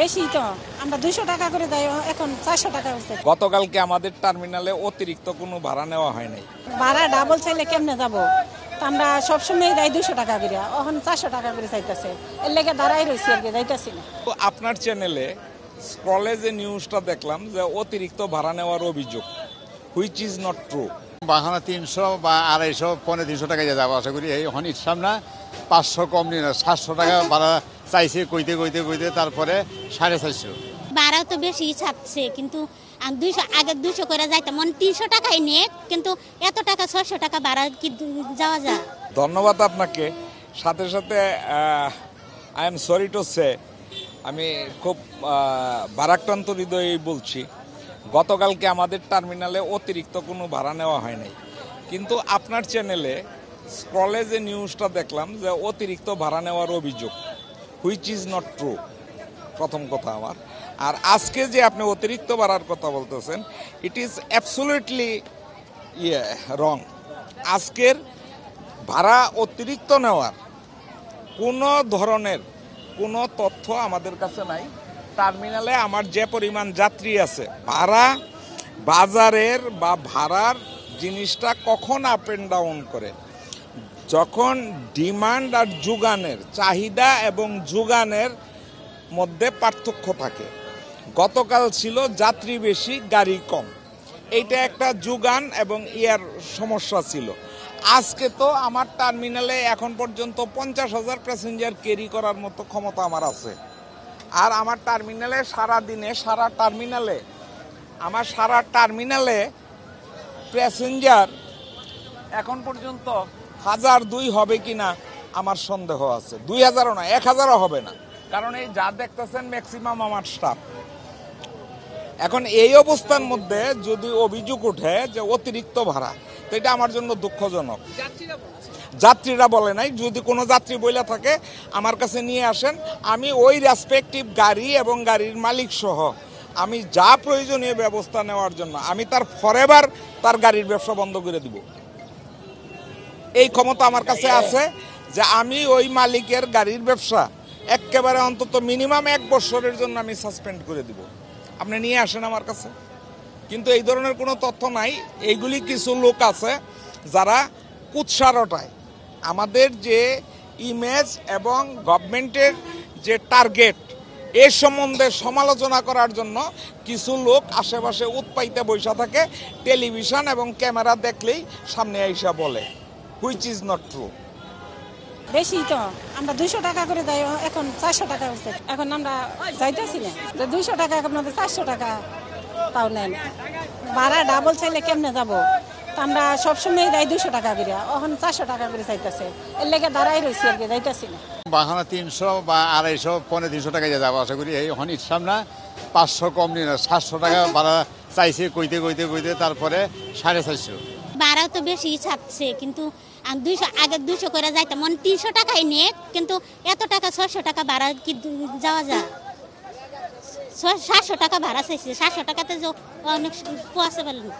বেশি তো আমরা দুশো টাকা করে দেয় এখন চারশো টাকা করতে গতকালকে আমাদের টার্মিনালে অতিরিক্ত কোনো ভাড়া নেওয়া হয় নাই ভাড়া ডাবল চাইলে কেমনে যাবো আমরা সবসময় যাই দুশো টাকা করে এখন চারশো টাকা করে চাইতেছে এর লেগে দাঁড়াই রয়েছি আর কি যাইতেছি না আপনার চ্যানেলে স্ক্রলে যে নিউজটা দেখলাম যে অতিরিক্ত ভাড়া নেওয়ার অভিযোগ হুইচ ইজ নট ট্রু বাহানা তিনশো বা আড়াইশো পনেরো তিনশো টাকা যাওয়া আশা করি এই এখন ইচ্ছাম না পাঁচশো কম নিয়ে সাতশো টাকা ভাড়া চাইছে কইতে কইতে কইতে তারপরে সাড়ে চারশো ভাড়া তো বেশি ছাড়ছে কিন্তু দুইশো আগে দুশো করে যায় তেমন তিনশো টাকাই নে কিন্তু এত টাকা ছয়শো টাকা ভাড়া কি যাওয়া যায় ধন্যবাদ আপনাকে সাথে সাথে I am sorry to say আমি খুব ভারাক্রান্ত হৃদয়ে বলছি গতকালকে আমাদের টার্মিনালে অতিরিক্ত কোনো ভাড়া নেওয়া হয় নাই কিন্তু আপনার চ্যানেলে স্ক্রলে যে নিউজটা দেখলাম যে অতিরিক্ত ভাড়া নেওয়ার অভিযোগ হুইচ ইজ নট ট্রু প্রথম কথা আমার আর আজকে যে আপনি অতিরিক্ত ভাড়ার কথা বলতেছেন ইট ইজ অ্যাবসোলিউটলি ইয়ে রং আজকের ভাড়া অতিরিক্ত নেওয়ার কোনো ধরনের কোনো তথ্য আমাদের কাছে নাই টার্মিনালে আমার যে পরিমাণ যাত্রী আছে ভাড়া বাজারের বা ভাড়ার জিনিসটা কখন আপ অ্যান্ড ডাউন করে যখন ডিমান্ড আর যোগানের চাহিদা এবং যোগানের মধ্যে পার্থক্য থাকে গতকাল ছিল যাত্রী বেশি গাড়ি কম এইটা একটা যোগান এবং ইয়ার সমস্যা ছিল আজকে তো আমার টার্মিনালে এখন পর্যন্ত পঞ্চাশ হাজার প্যাসেঞ্জার ক্যারি করার মতো ক্ষমতা আমার আছে আর আমার টার্মিনালে সারা দিনে সারা টার্মিনালে আমার সারা টার্মিনালে প্যাসেঞ্জার এখন পর্যন্ত হাজার দুই হবে কি না আমার সন্দেহ আছে দুই হাজারও না এক হাজারও হবে না কারণ এই যা দেখতেছেন ম্যাক্সিমাম আমার স্টাফ এখন এই অবস্থার মধ্যে যদি অভিযোগ ওঠে যে অতিরিক্ত ভাড়া তো এটা আমার জন্য দুঃখজনক যাত্রীরা বলে নাই যদি কোনো যাত্রী বইলে থাকে আমার কাছে নিয়ে আসেন আমি ওই রেসপেক্টিভ গাড়ি এবং গাড়ির মালিক সহ আমি যা প্রয়োজনীয় ব্যবস্থা নেওয়ার জন্য আমি তার ফরেভার তার গাড়ির ব্যবসা বন্ধ করে দিব এই ক্ষমতা আমার কাছে আছে যে আমি ওই মালিকের গাড়ির ব্যবসা একেবারে অন্তত মিনিমাম এক বছরের জন্য আমি সাসপেন্ড করে দিব আপনি নিয়ে আসেন আমার কাছে কিন্তু এই ধরনের কোনো তথ্য নাই এইগুলি কিছু লোক আছে যারা কুৎসা রটায় আমাদের যে ইমেজ এবং গভর্নমেন্টের যে টার্গেট এ সম্বন্ধে সমালোচনা করার জন্য কিছু লোক আশেপাশে উৎপাইতে বৈশা থাকে টেলিভিশন এবং ক্যামেরা দেখলেই সামনে আইসা বলে হুইচ ইজ নট ট্রু বেশি তো আমরা দুইশো টাকা করে যাই এখন চারশো টাকা হচ্ছে এখন আমরা যাইতেছি না দুইশো টাকা আপনাদের চারশো টাকা তাও নেন ভাড়া ডাবল চাইলে কেমনে যাব আমরা সবসময় যাই দুশো টাকা করে এখন চারশো টাকা করে চাইতেছে এর লেগে দাঁড়াই রয়েছি আর কি যাইতেছি না বাহানা তিনশো বা আড়াইশো পনেরো তিনশো টাকা যাবো আশা করি এই এখন ইচ্ছাম না পাঁচশো কম নিয়ে সাতশো টাকা ভাড়া চাইছে কইতে কইতে কইতে তারপরে সাড়ে চারশো বাড়াও তো বেশি ছাপছে কিন্তু দুইশো আগে দুশো করে যাইতাম মন মানে তিনশো টাকাই নিয়ে কিন্তু এত টাকা ছশো টাকা ভাড়া কি যাওয়া যায় সাতশো টাকা ভাড়া চাইছে সাতশো টাকাতে অনেক পোয়াশে না